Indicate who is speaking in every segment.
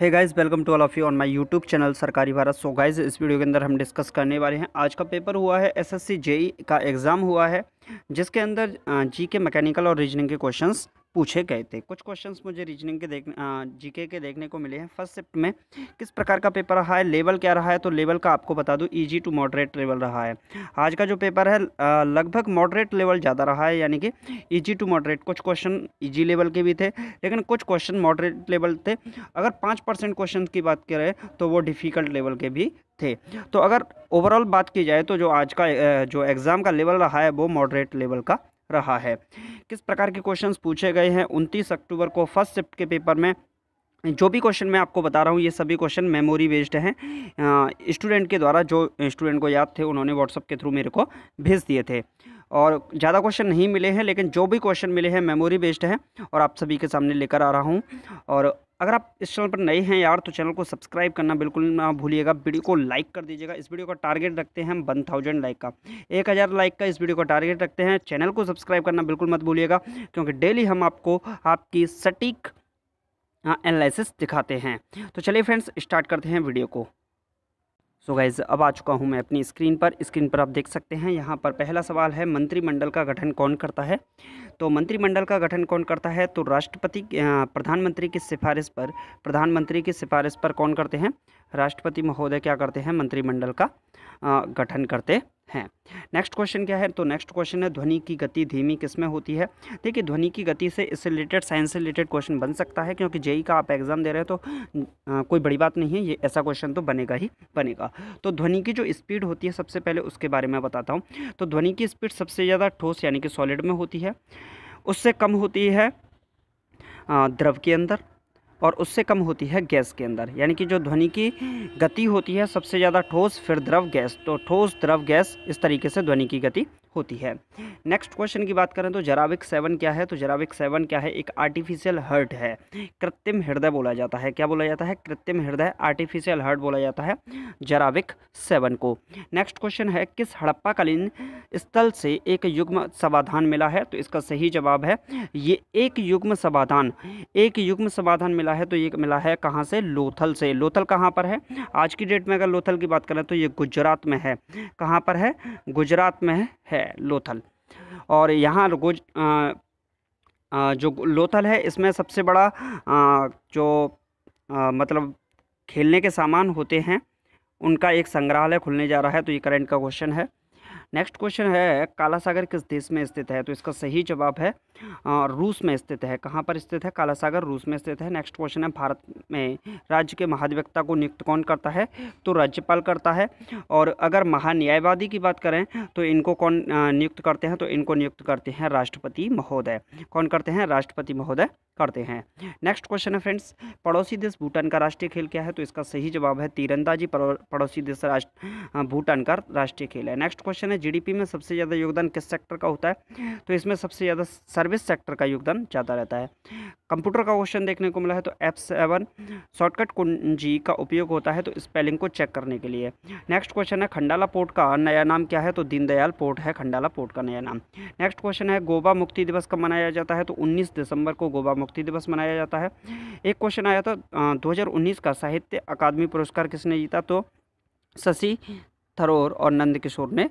Speaker 1: है guys welcome to all of you on my YouTube channel सरकारी Bharat so guys इस video के अंदर हम डिस्कस करने वाले हैं आज का पेपर हुआ है एसएससी जेई e का एग्ज़ाम हुआ है जिसके अंदर जी के मैकेनिकल और रीजनिंग के क्वेश्चंस पूछे गए थे कुछ क्वेश्चंस मुझे रीजनिंग के देख जीके के देखने को मिले हैं फर्स्ट शिफ्ट में किस प्रकार का पेपर रहा है लेवल क्या रहा है तो लेवल का आपको बता दूं इजी टू मॉडरेट लेवल रहा है आज का जो पेपर है लगभग मॉडरेट लेवल ज़्यादा रहा है यानी कि ईजी टू मॉडरेट कुछ क्वेश्चन ईजी लेवल के भी थे लेकिन कुछ क्वेश्चन मॉडरेट लेवल थे अगर पाँच परसेंट क्वेश्चन की बात करें तो वो डिफ़िकल्ट लेवल के भी थे तो अगर ओवरऑल बात की जाए तो जो आज का जो एग्ज़ाम का लेवल रहा है वो मॉडरेट लेवल का रहा है किस प्रकार के क्वेश्चन पूछे गए हैं उनतीस अक्टूबर को फर्स्ट शिफ्ट के पेपर में जो भी क्वेश्चन मैं आपको बता रहा हूँ ये सभी क्वेश्चन मेमोरी बेस्ड हैं स्टूडेंट के द्वारा जो स्टूडेंट को याद थे उन्होंने व्हाट्सअप के थ्रू मेरे को भेज दिए थे और ज़्यादा क्वेश्चन नहीं मिले हैं लेकिन जो भी क्वेश्चन मिले हैं मेमोरी बेस्ड हैं और आप सभी के सामने लेकर आ रहा हूँ और अगर आप इस चैनल पर नए हैं यार तो चैनल को सब्सक्राइब करना बिल्कुल ना भूलिएगा वीडियो को लाइक कर दीजिएगा इस वीडियो का टारगेट रखते हैं हम वन थाउजेंड लाइक का एक हज़ार लाइक का इस वीडियो का टारगेट रखते हैं चैनल को सब्सक्राइब करना बिल्कुल मत भूलिएगा क्योंकि डेली हम आपको आपकी सटीक हाँ, एनालिसिस दिखाते हैं तो चलिए फ्रेंड्स स्टार्ट करते हैं वीडियो को सो so गाइज़ अब आ चुका हूँ मैं अपनी स्क्रीन पर स्क्रीन पर आप देख सकते हैं यहाँ पर पहला सवाल है मंत्रिमंडल का गठन कौन करता है तो मंत्रिमंडल का गठन कौन करता है तो राष्ट्रपति प्रधानमंत्री की सिफारिश पर प्रधानमंत्री की सिफारिश पर कौन करते हैं राष्ट्रपति महोदय क्या करते हैं मंत्रिमंडल का गठन करते हैं नेक्स्ट क्वेश्चन क्या है तो नेक्स्ट क्वेश्चन है ध्वनि की गति धीमी किस में होती है देखिए ध्वनि की गति से इससे रिलेटेड साइंस से रिलेटेड क्वेश्चन बन सकता है क्योंकि जेई e का आप एग्ज़ाम दे रहे हैं तो आ, कोई बड़ी बात नहीं है ये ऐसा क्वेश्चन तो बनेगा ही बनेगा तो ध्वनि की जो स्पीड होती है सबसे पहले उसके बारे में बताता हूँ तो ध्वनि की स्पीड सबसे ज़्यादा ठोस यानी कि सॉलिड में होती है उससे कम होती है द्रव के अंदर और उससे कम होती है गैस के अंदर यानी कि जो ध्वनि की गति होती है सबसे ज़्यादा ठोस फिर द्रव गैस तो ठोस द्रव गैस इस तरीके से ध्वनि की गति होती है नेक्स्ट क्वेश्चन की बात करें तो जराविक सेवन क्या है तो जराविक सेवन क्या है एक आर्टिफिशियल हर्ट है कृत्रिम हृदय बोला जाता है क्या बोला जाता है कृत्रिम हृदय आर्टिफिशियल हर्ट बोला जाता है जराविक सेवन को नेक्स्ट क्वेश्चन है किस हड़प्पाकालीन स्थल से एक युग्म समाधान मिला है तो इसका सही जवाब है ये एक युग्म समाधान एक युग्म समाधान मिला है तो ये मिला है कहाँ से लोथल से लोथल कहाँ पर है आज की डेट में अगर लोथल की बात करें तो ये गुजरात में है कहाँ पर है गुजरात में है है लोथल और यहाँ गुज जो लोथल है इसमें सबसे बड़ा जो मतलब खेलने के सामान होते हैं उनका एक संग्रहालय खुलने जा रहा है तो ये करंट का क्वेश्चन है नेक्स्ट क्वेश्चन है काला सागर किस देश में स्थित है तो इसका सही जवाब है रूस में स्थित है कहाँ पर स्थित है काला सागर रूस में स्थित है नेक्स्ट क्वेश्चन है भारत में राज्य के महाधिवक्ता को नियुक्त कौन करता है तो राज्यपाल करता है और अगर महान्यायवादी की बात करें तो इनको कौन नियुक्त करते हैं तो इनको नियुक्त करते हैं राष्ट्रपति महोदय कौन करते हैं राष्ट्रपति महोदय करते हैं नेक्स्ट क्वेश्चन है फ्रेंड्स पड़ोसी देश भूटान का राष्ट्रीय खेल क्या है तो इसका सही जवाब है तीरंदाजी पड़ोसी देश राष्ट्र भूटान का राष्ट्रीय खेल है नेक्स्ट क्वेश्चन है जीडीपी में सबसे ज़्यादा योगदान किस सेक्टर का होता है तो इसमें सबसे ज़्यादा सर्विस सेक्टर का योगदान ज़्यादा रहता है कंप्यूटर का क्वेश्चन देखने को मिला है तो एफ सेवन शॉर्टकट कुंजी का उपयोग होता है तो स्पेलिंग को चेक करने के लिए नेक्स्ट क्वेश्चन है खंडाला पोर्ट का नया नाम क्या है तो दीनदयाल पोर्ट है खंडाला पोर्ट का नया नाम नेक्स्ट क्वेश्चन है गोवा मुक्ति दिवस कब मनाया जाता है तो उन्नीस दिसंबर को गोवा मुक्ति दिवस मनाया जाता है एक क्वेश्चन आया था दो का साहित्य अकादमी पुरस्कार किसने जीता तो शशि थरोर और नंद किशोर ने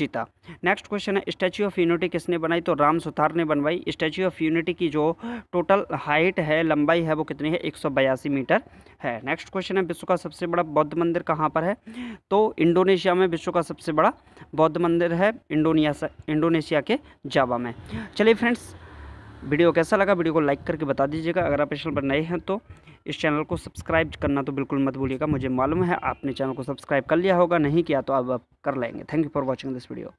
Speaker 1: जीता नेक्स्ट क्वेश्चन है स्टैचू ऑफ यूनिटी किसने बनाई तो राम सुथार ने बनवाई स्टैचू ऑफ यूनिटी की जो टोटल हाइट है लंबाई है वो कितनी है एक मीटर है नेक्स्ट क्वेश्चन है विश्व का सबसे बड़ा बौद्ध मंदिर कहाँ पर है तो इंडोनेशिया में विश्व का सबसे बड़ा बौद्ध मंदिर है इंडोनिया इंडोनेशिया के जावा में चलिए फ्रेंड्स वीडियो कैसा लगा वीडियो को लाइक करके बता दीजिएगा अगर आप इस चैनल पर नए हैं तो इस चैनल को सब्सक्राइब करना तो बिल्कुल मत भूलिएगा मुझे मालूम है आपने चैनल को सब्सक्राइब कर लिया होगा नहीं किया तो आप कर लेंगे thank you for watching this video